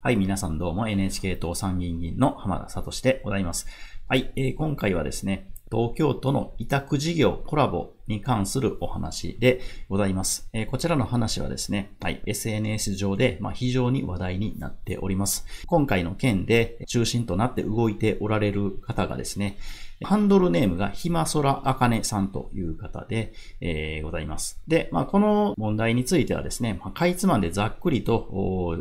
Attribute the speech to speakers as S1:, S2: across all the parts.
S1: はい、皆さんどうも NHK 党参議院議員の浜田聡でございます。はい、えー、今回はですね、東京都の委託事業コラボに関するお話でございます。えー、こちらの話はですね、はい、SNS 上で、まあ、非常に話題になっております。今回の件で中心となって動いておられる方がですね、ハンドルネームがひまそらあかねさんという方で、えー、ございます。で、まあ、この問題についてはですね、まあ、かいつまんでざっくりと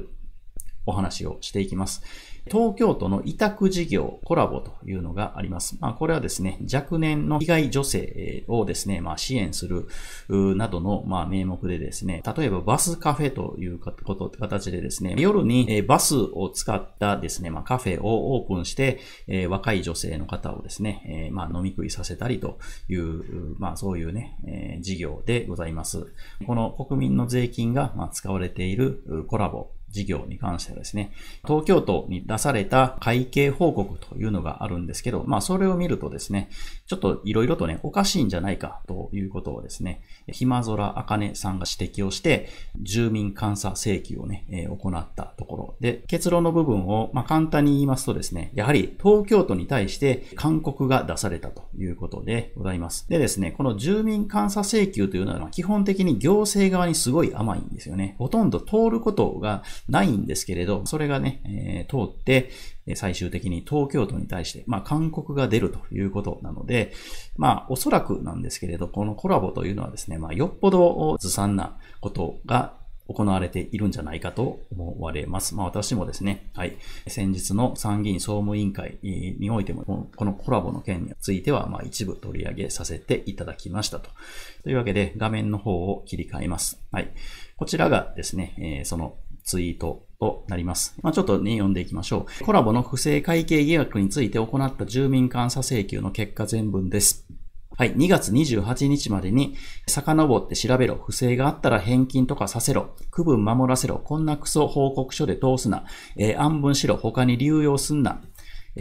S1: お話をしていきます。東京都の委託事業コラボというのがあります。まあ、これはですね、若年の被害女性をですね、まあ、支援するなどの、まあ、名目でですね、例えばバスカフェというかこと、形でですね、夜にバスを使ったですね、まあ、カフェをオープンして、え若い女性の方をですね、えまあ、飲み食いさせたりという、まあ、そういうね、え事業でございます。この国民の税金が、まあ、使われているコラボ事業に関してはですね、東京都に出された会計報告というのがあるんですけど、まあそれを見るとですね、ちょっと色々とね、おかしいんじゃないかということをですね、暇空あかねさんが指摘をして、住民監査請求をね、え行ったところで、結論の部分を、まあ、簡単に言いますとですね、やはり東京都に対して勧告が出されたということでございます。でですね、この住民監査請求というのは基本的に行政側にすごい甘いんですよね。ほとんど通ることがないんですけれど、それがね、えー、通って、最終的に東京都に対して、まあ、勧告が出るということなので、まあ、おそらくなんですけれど、このコラボというのはですね、まあ、よっぽどずさんなことが行われているんじゃないかと思われます。まあ私もですね、はい、先日の参議院総務委員会においても、このコラボの件については、まあ一部取り上げさせていただきましたと。というわけで画面の方を切り替えます。はい。こちらがですね、そのツイートとなります。まあ、ちょっとね、読んでいきましょう。コラボの不正会計疑惑について行った住民監査請求の結果全文です。はい、2月28日までに、遡って調べろ、不正があったら返金とかさせろ、区分守らせろ、こんなクソ報告書で通すな、えー、安分しろ、他に流用すんな、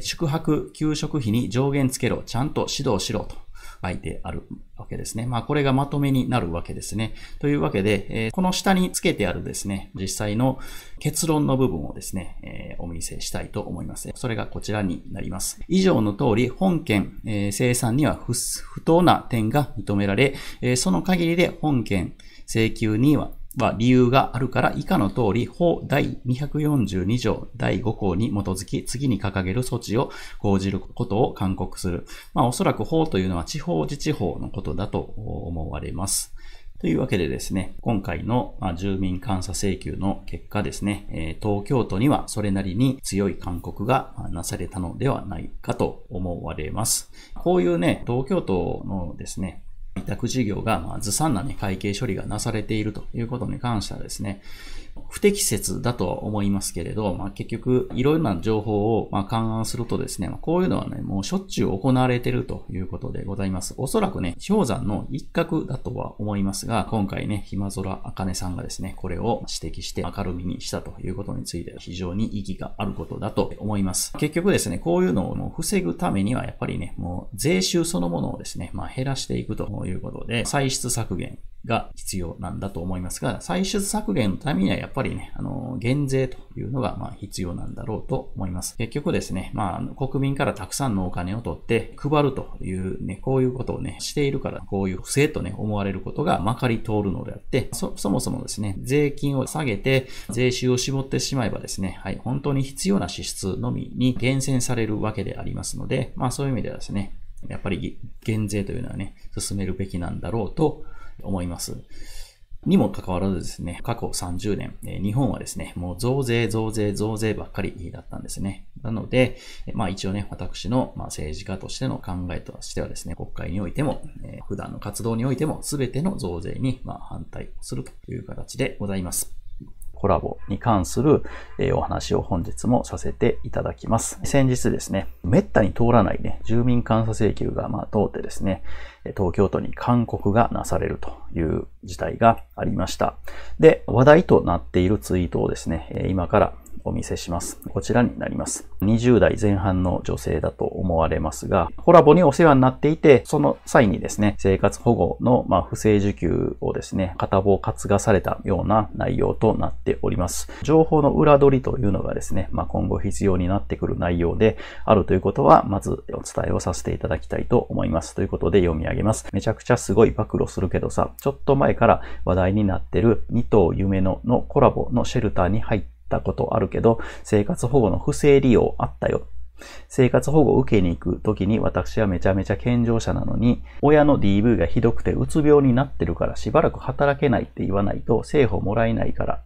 S1: 宿泊、給食費に上限つけろ、ちゃんと指導しろと。いてあるわけですね。まあ、これがまとめになるわけですね。というわけで、えこの下につけてあるですね、実際の結論の部分をですね、えお見せしたいと思います。それがこちらになります。以上の通り、本件、え生産には不当な点が認められ、えその限りで本件請求にはは理由があるから以下の通り法第242条第5項に基づき次に掲げる措置を講じることを勧告する。まあおそらく法というのは地方自治法のことだと思われます。というわけでですね、今回の住民監査請求の結果ですね、東京都にはそれなりに強い勧告がなされたのではないかと思われます。こういうね、東京都のですね、委託事業が、まずさんな、ね、会計処理がなされているということに関してはですね、不適切だとは思いますけれど、まあ、結局、いろんな情報をまあ勘案するとですね、まこういうのはね、もうしょっちゅう行われているということでございます。おそらくね、氷山の一角だとは思いますが、今回ね、ひまぞらあかねさんがですね、これを指摘して明るみにしたということについて非常に意義があることだと思います。結局ですね、こういうのを防ぐためにはやっぱりね、もう税収そのものをですね、まあ、減らしていくということで、歳出削減が必要なんだと思いますが、歳出削減のためにはやっぱりね、あの、減税というのがま必要なんだろうと思います。結局ですね、まあ、国民からたくさんのお金を取って配るというね、こういうことをね、しているから、こういう不正とね、思われることがまかり通るのであって、そ、そもそもですね、税金を下げて、税収を絞ってしまえばですね、はい、本当に必要な支出のみに厳選されるわけでありますので、まあそういう意味ではですね、やっぱり減税というのはね、進めるべきなんだろうと思います。にもかかわらずですね、過去30年、日本はですね、もう増税、増税、増税ばっかりだったんですね。なので、まあ一応ね、私の政治家としての考えとしてはですね、国会においても、普段の活動においても、すべての増税に反対するという形でございます。コラボに関する、えお話を本日もさせていただきます。先日ですね、めったに通らないね、住民監査請求がまあ通ってですね、東京都に勧告がなされるという事態がありました。で、話題となっているツイートをですね、今からお見せします。こちらになります。20代前半の女性だと思われますが、コラボにお世話になっていて、その際にですね、生活保護の、ま不正受給をですね、片棒担がされたような内容となっております。情報の裏取りというのがですね、まあ、今後必要になってくる内容であるということは、まずお伝えをさせていただきたいと思います。ということで読み上げます。めちゃくちゃすごい暴露するけどさ、ちょっと前から話題になってる2頭夢ののコラボのシェルターに入ってたことあるけど、生活保護の不正利用あったよ。生活保護を受けに行く時に私はめちゃめちゃ健常者なのに、親の DV がひどくてうつ病になってるからしばらく働けないって言わないと生保もらえないから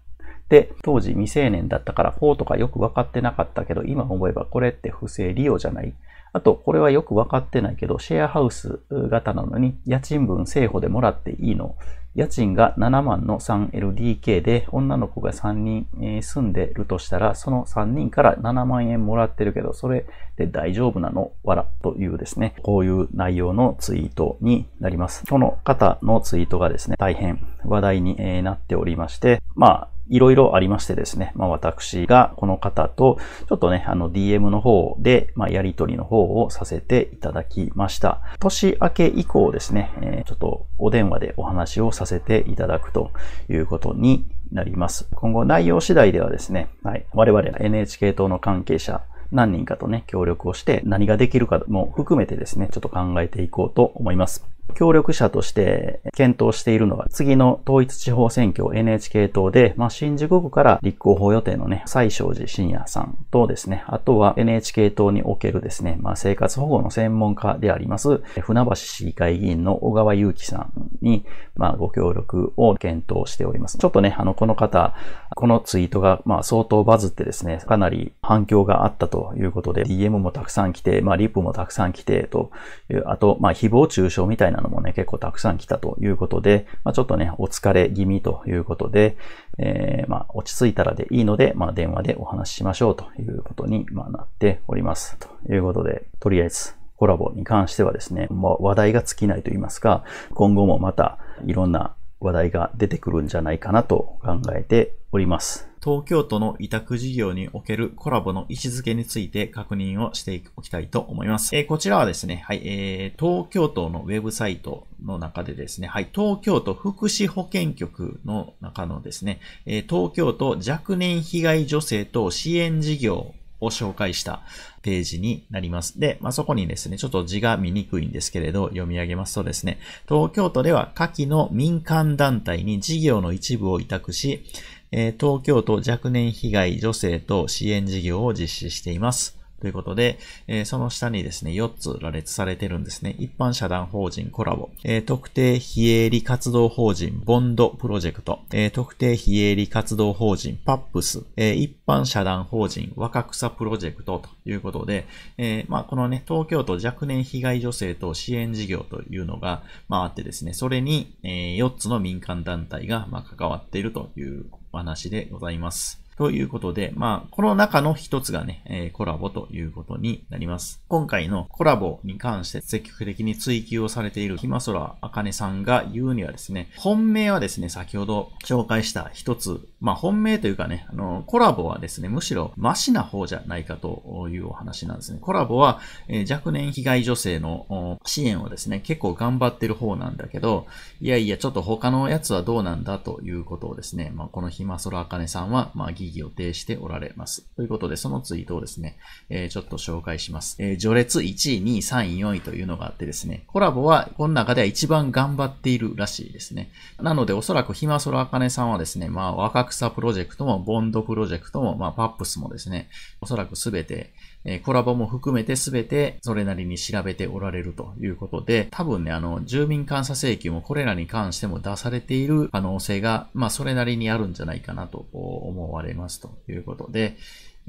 S1: で、当時未成年だったから法とかよく分かってなかったけど、今思えばこれって不正利用じゃないあと、これはよく分かってないけど、シェアハウス型なのに、家賃分政府でもらっていいの家賃が7万の 3LDK で、女の子が3人、住んでるとしたら、その3人から7万円もらってるけど、それで大丈夫なのわらというですね、こういう内容のツイートになります。この方のツイートがですね、大変話題になっておりまして、まあ、いろいろありましてですね、まあ、私がこの方とちょっとね、あの DM の方で、まあ、やりとりの方をさせていただきました。年明け以降ですね、えー、ちょっとお電話でお話をさせていただくということになります。今後内容次第ではですね、はい、我々 NHK 党の関係者何人かとね、協力をして何ができるかも含めてですね、ちょっと考えていこうと思います。協力者として検討しているのは、次の統一地方選挙 NHK 党で、まあ、新宿区から立候補予定のね、西昌寺信也さんとですね、あとは NHK 党におけるですね、まあ、生活保護の専門家であります、船橋市議会議員の小川祐樹さんに、まあ、ご協力を検討しております。ちょっとね、あの、この方、このツイートが、まあ、相当バズってですね、かなり反響があったということで、DM もたくさん来て、まあ、リップもたくさん来て、という、あと、まあ、誹謗中傷みたいななのもね、結構たくさん来たということで、まあ、ちょっとね、お疲れ気味ということで、えー、まあ、落ち着いたらでいいので、まあ、電話でお話ししましょうということに、まなっております。ということで、とりあえず、コラボに関してはですね、もう話題が尽きないと言いますか、今後もまたいろんな話題が出てくるんじゃないかなと考えております。東京都の委託事業におけるコラボの位置づけについて確認をしておきたいと思います。えー、こちらはですね、はい、えー、東京都のウェブサイトの中でですね、はい、東京都福祉保健局の中のですね、えー、東京都若年被害女性等支援事業を紹介したページになります。で、まあ、そこにですね、ちょっと字が見にくいんですけれど、読み上げますとですね、東京都では下記の民間団体に事業の一部を委託し、えー、東京都若年被害女性等支援事業を実施しています。ということで、えー、その下にですね、4つ羅列されてるんですね。一般社団法人コラボ、えー、特定非営利活動法人ボンドプロジェクト、えー、特定非営利活動法人パップス、え一般社団法人若草プロジェクトということで、えまあ、このね、東京都若年被害女性等支援事業というのが、まあ、あってですね、それに、え4つの民間団体が、まあ、関わっているというお話でございます。ということで、まあ、この中の一つがね、えー、コラボということになります。今回のコラボに関して積極的に追求をされているひまそらあかねさんが言うにはですね、本命はですね、先ほど紹介した一つ、まあ本命というかね、あの、コラボはですね、むしろマシな方じゃないかというお話なんですね。コラボは、えー、若年被害女性の支援をですね、結構頑張ってる方なんだけど、いやいや、ちょっと他のやつはどうなんだということをですね、まあこの暇らあかねさんは、まあ、疑義を呈しておられます。ということで、そのツイートをですね、えー、ちょっと紹介します。えー、序列1位、2位、3位、4位というのがあってですね、コラボは、この中では一番頑張っているらしいですね。なので、おそらく暇らあかねさんはですね、まあ、若草プロジェクトも、ボンドプロジェクトも、まあ、パップスもですね、おそらくすべて、えコラボも含めて全てそれなりに調べておられるということで、多分ね、あの、住民監査請求もこれらに関しても出されている可能性が、まあ、それなりにあるんじゃないかなと思われますということで、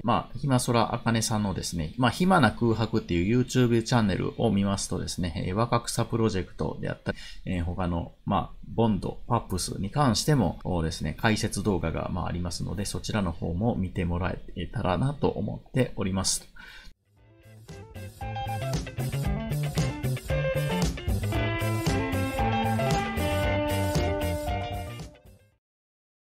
S1: まあ、ひまそらあかねさんのですね、まあ、暇な空白っていう YouTube チャンネルを見ますとですね、若草プロジェクトであったり、えー、他の、まあ、ボンド、パップスに関してもですね、解説動画が、まあ、ありますので、そちらの方も見てもらえたらなと思っております。